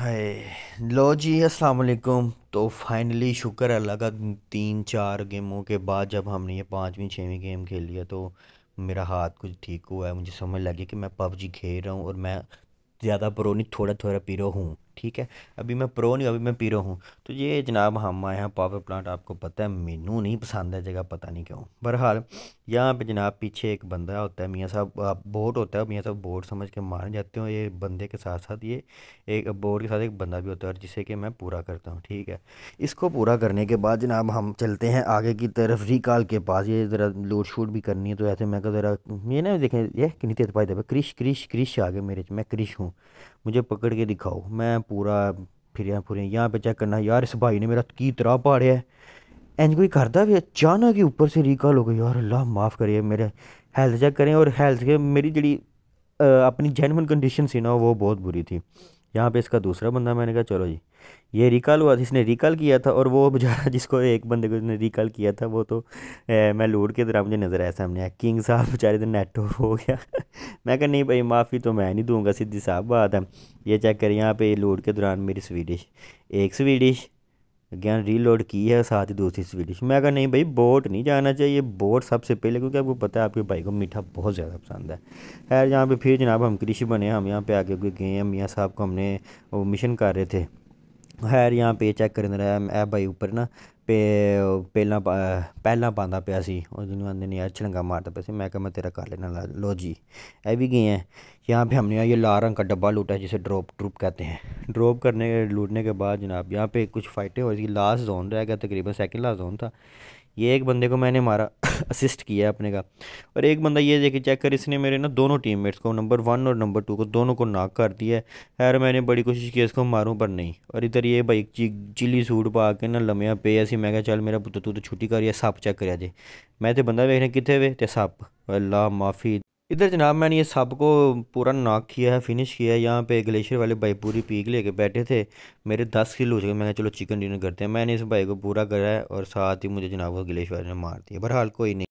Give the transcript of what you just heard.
हाय लो जी अस्सलाम वालेकुम तो फाइनली शुक्र अल्लाह का तीन चार गेमों के बाद जब हमने ये पाँचवीं छवीं गेम खेल लिया तो मेरा हाथ कुछ ठीक हुआ है मुझे समझ लगे कि मैं पबजी खेल रहा हूँ और मैं ज़्यादा प्रो नहीं थोड़ा थोड़ा पीरो हूँ ठीक है अभी मैं प्रो नहीं अभी मैं पीरो हूँ तो ये जनाब हम आए हैं पावर प्लांट आपको पता है मीनू नहीं पसंद है जगह पता नहीं क्यों बहरहाल यहाँ पे जनाब पीछे एक बंदा होता है मियाँ साहब बोर्ड बोट होता है मियाँ साहब बोट समझ के मारे जाते हो ये बंदे के साथ साथ ये एक बोट के साथ एक बंदा भी होता है और जिसे कि मैं पूरा करता हूँ ठीक है इसको पूरा करने के बाद जनाब हम चलते हैं आगे की तरफ रिकाल के पास ये ज़रा लोड शूट भी करनी है तो ऐसे मैं ज़रा ये ना देखें ये कितनी तेज पाई दे क्रिश क्रिश क्रिश आ गए मेरे मैं क्रिश हूँ मुझे पकड़ के दिखाओ मैं पूरा फिर फिर यहाँ पे चेक करना यार इस भाई ने मेरा की तरह पाड़िया है इंज कोई करता भी अचानक ही ऊपर से रिकॉल हो गई यार अल्लाह माफ़ करिए मेरे हेल्थ चेक करें और हेल्थ के मेरी जड़ी अपनी जेनवन कंडीशन थी ना वो बहुत बुरी थी यहाँ पे इसका दूसरा बंदा मैंने कहा चलो जी ये रिकॉल हुआ था इसने रिकॉल किया था और वो बेचारा जिसको एक बंदे को इसने रिकॉल किया था वो तो ए, मैं लूट के तरह मुझे नज़र आया सामने आया किंग साहब बेचारे तो नेट ऑफ हो गया मैं कहा नहीं भाई माफ़ी तो मैं नहीं दूंगा सीधी साहब बात है ये चेक करें यहाँ पे लूट के दौरान मेरी स्वीडिश एक स्वीडिश ज्ञान रीलोड की है साथ ही दूसरी स्वीडिश मैं अगर नहीं भाई बोट नहीं जाना चाहिए बोट सबसे पहले क्योंकि आपको पता है आपके भाई को मीठा बहुत ज़्यादा पसंद है खैर यहाँ पे फिर जनाब हम कृषि बने हम यहाँ पे आके गए मियाँ साहब को हमने वो मिशन कर रहे थे खैर यहाँ पे चेक कर भाई उपर ना पे पहला ਪੇ पहला ਪਹਿਲਾਂ ਪਾਉਂਦਾ ਪਿਆ ਸੀ ਉਹ ਜਿਹਨੂੰ ਆਂਦੇ ਨੇ ਯਾਰ ਛਲੰਗਾ ਮਾਰਦਾ मैं ਸੀ ਮੈਂ ਕਿਹਾ ਮੈਂ लो जी ये भी गए हैं यहाँ पे हमने ये लाल रंग का डब्बा लूटा जिसे ड्रॉप ड्रुप कहते हैं ड्रॉप करने लूटने के बाद जनाब यहाँ पे कुछ फाइटें हो रही थी लास्ट जोन रह गया तकरीबन सेकेंड लास्ट जोन था ये एक बंदे को मैंने मारा असिस्ट किया है अपने का और एक बंदा ये देखिए चेक कर इसने मेरे ना दोनों टीममेट्स को नंबर वन और नंबर टू को दोनों को नाक कर दिया है खैर मैंने बड़ी कोशिश की इसको मारूं पर नहीं और इधर ये भाई चिली सूट पा के ना लम्या पे ऐसी मैं क्या चल मेरा पुत तू तो छुट्टी कर या सप चेक कर जे मैं तो बंदा देखने कितने वे तो सप अल्लाह माफ़ी इधर जनाब मैंने ये सब को पूरा नाक किया है फिनिश किया है यहाँ पे ग्लेशियर वाले भाई पूरी पीक लेके बैठे थे मेरे दस किलो हो चुके मैंने चलो चिकन डिनर करते हैं मैंने इस भाई को पूरा करा है और साथ ही मुझे जनाब वो ग्लेशियर वाले ने मार दिया बहरहाल कोई नहीं